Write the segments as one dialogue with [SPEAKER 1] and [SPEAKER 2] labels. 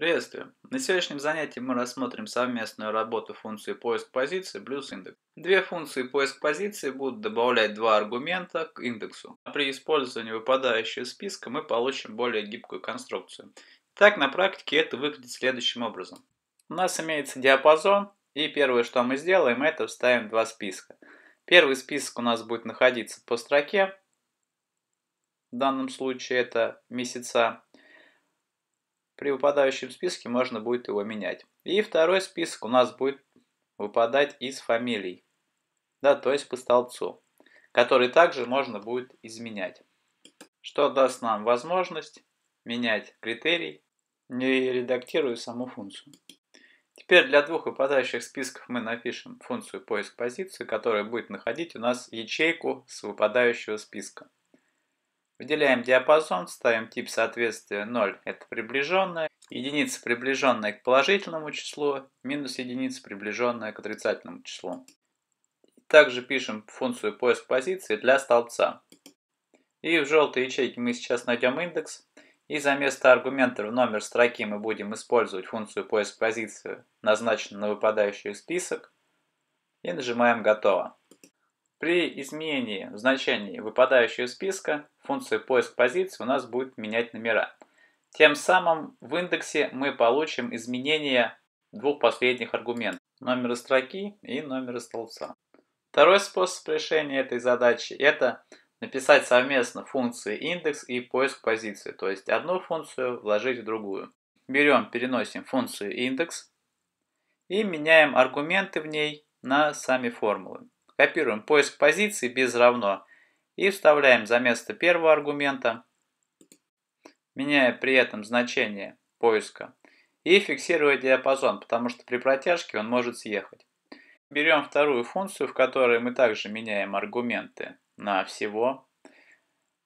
[SPEAKER 1] Приветствую! На сегодняшнем занятии мы рассмотрим совместную работу функции поиск позиции плюс индекс. Две функции поиск позиции будут добавлять два аргумента к индексу. При использовании выпадающего списка мы получим более гибкую конструкцию. Так на практике это выглядит следующим образом. У нас имеется диапазон, и первое, что мы сделаем, это вставим два списка. Первый список у нас будет находиться по строке, в данном случае это месяца, при выпадающем списке можно будет его менять. И второй список у нас будет выпадать из фамилий. Да, то есть по столбцу, который также можно будет изменять. Что даст нам возможность менять критерий, не редактируя саму функцию. Теперь для двух выпадающих списков мы напишем функцию поиск позиции, которая будет находить у нас ячейку с выпадающего списка. Выделяем диапазон, ставим тип соответствия 0, это приближенное, единица приближенная к положительному числу, минус единица приближенная к отрицательному числу. Также пишем функцию поиск позиции для столбца. И в желтой ячейке мы сейчас найдем индекс. И за место аргумента в номер строки мы будем использовать функцию поиск позиции, назначенную на выпадающий список. И нажимаем «Готово». При изменении значения выпадающего списка функция поиск позиций у нас будет менять номера. Тем самым в индексе мы получим изменение двух последних аргументов – номера строки и номера столбца. Второй способ решения этой задачи – это написать совместно функции индекс и поиск позиции, то есть одну функцию вложить в другую. Берем, переносим функцию индекс и меняем аргументы в ней на сами формулы. Копируем поиск позиций без равно и вставляем за место первого аргумента, меняя при этом значение поиска. И фиксируя диапазон, потому что при протяжке он может съехать. Берем вторую функцию, в которой мы также меняем аргументы на всего.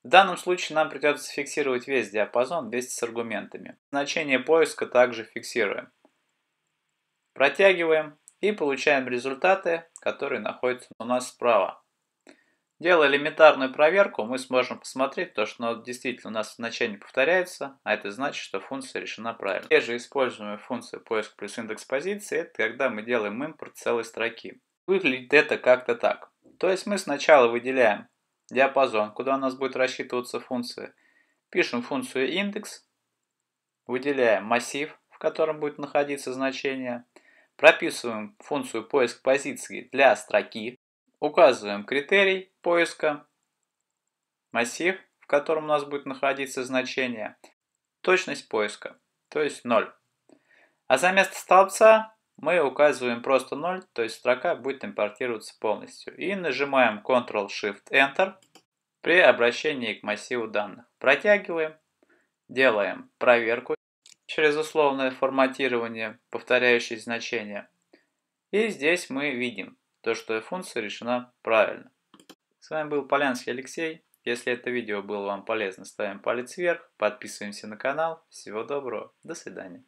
[SPEAKER 1] В данном случае нам придется фиксировать весь диапазон вместе с аргументами. Значение поиска также фиксируем. Протягиваем и получаем результаты, которые находятся у нас справа. Делая элементарную проверку, мы сможем посмотреть то, что действительно у нас значение повторяется, а это значит, что функция решена правильно. Те же используемые функции поиск плюс индекс позиции, это когда мы делаем импорт целой строки. Выглядит это как-то так. То есть мы сначала выделяем диапазон, куда у нас будет рассчитываться функция, пишем функцию индекс, выделяем массив, в котором будет находиться значение – Прописываем функцию поиск позиции для строки, указываем критерий поиска, массив, в котором у нас будет находиться значение, точность поиска, то есть 0. А за место столбца мы указываем просто 0, то есть строка будет импортироваться полностью. И нажимаем Ctrl-Shift-Enter при обращении к массиву данных. Протягиваем, делаем проверку через условное форматирование повторяющие значения. И здесь мы видим то, что функция решена правильно. С вами был Полянский Алексей. Если это видео было вам полезно, ставим палец вверх, подписываемся на канал. Всего доброго, до свидания.